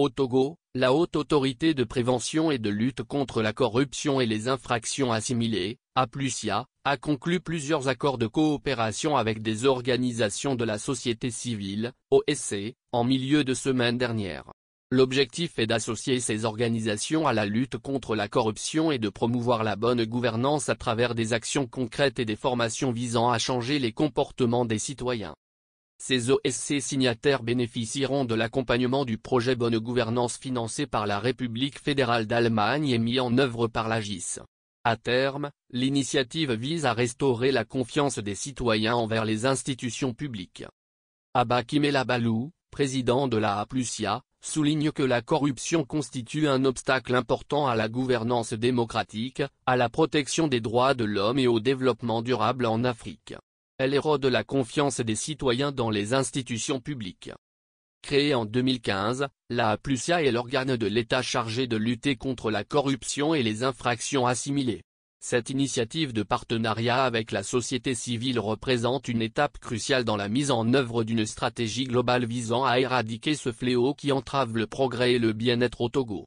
Au Togo, la Haute Autorité de Prévention et de Lutte contre la Corruption et les Infractions Assimilées, APLUSIA, a conclu plusieurs accords de coopération avec des organisations de la société civile, OSC, en milieu de semaine dernière. L'objectif est d'associer ces organisations à la lutte contre la corruption et de promouvoir la bonne gouvernance à travers des actions concrètes et des formations visant à changer les comportements des citoyens. Ces OSC signataires bénéficieront de l'accompagnement du projet Bonne Gouvernance financé par la République fédérale d'Allemagne et mis en œuvre par l'AGIS. À terme, l'initiative vise à restaurer la confiance des citoyens envers les institutions publiques. Abba Balou, président de la Aplusia, souligne que la corruption constitue un obstacle important à la gouvernance démocratique, à la protection des droits de l'homme et au développement durable en Afrique. Elle érode la confiance des citoyens dans les institutions publiques. Créée en 2015, la Aplusia est l'organe de l'État chargé de lutter contre la corruption et les infractions assimilées. Cette initiative de partenariat avec la société civile représente une étape cruciale dans la mise en œuvre d'une stratégie globale visant à éradiquer ce fléau qui entrave le progrès et le bien-être au Togo.